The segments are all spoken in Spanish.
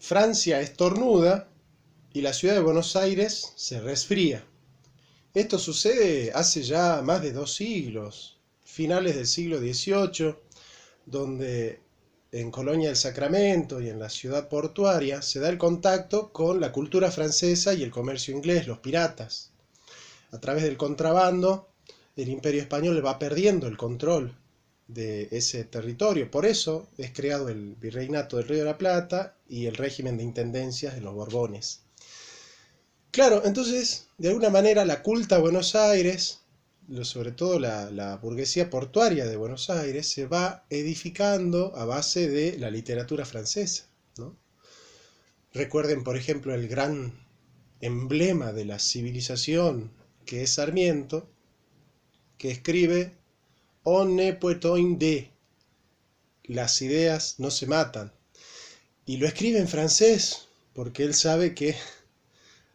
Francia es estornuda y la ciudad de Buenos Aires se resfría. Esto sucede hace ya más de dos siglos, finales del siglo XVIII, donde en Colonia del Sacramento y en la ciudad portuaria se da el contacto con la cultura francesa y el comercio inglés, los piratas. A través del contrabando, el imperio español va perdiendo el control de ese territorio. Por eso es creado el Virreinato del Río de la Plata y el régimen de intendencias de los Borbones. Claro, entonces, de alguna manera, la culta Buenos Aires, sobre todo la, burguesía portuaria de Buenos Aires, se va edificando a base de la literatura francesa. Recuerden, por ejemplo, el gran emblema de la civilización que es Sarmiento, que escribe de Las ideas no se matan. Y lo escribe en francés, porque él sabe que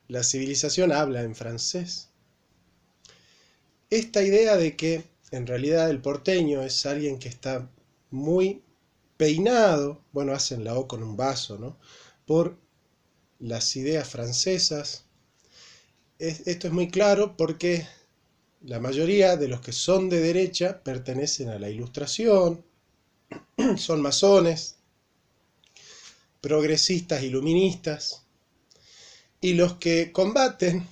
la civilización habla en francés. Esta idea de que en realidad el porteño es alguien que está muy peinado, bueno, hacen la O con un vaso, ¿no? Por las ideas francesas. esto es muy claro porque la mayoría de los que son de derecha pertenecen a la ilustración, son masones, progresistas, iluministas, y los que combaten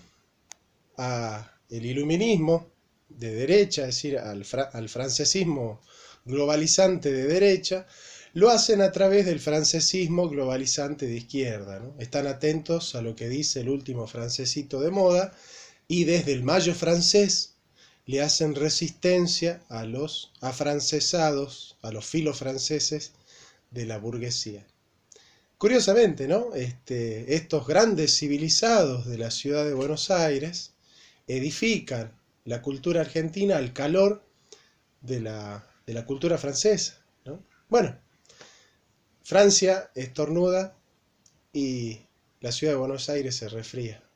a el iluminismo de derecha, es decir, al, francesismo globalizante de derecha, lo hacen a través del francesismo globalizante de izquierda. Están atentos a lo que dice el último francesito de moda y desde el mayo francés le hacen resistencia a los afrancesados, a los filofranceses de la burguesía. Curiosamente, ¿no? Este, estos grandes civilizados de la ciudad de Buenos Aires edifican la cultura argentina al calor de la, cultura francesa. Bueno, Francia es estornuda y la ciudad de Buenos Aires se refría.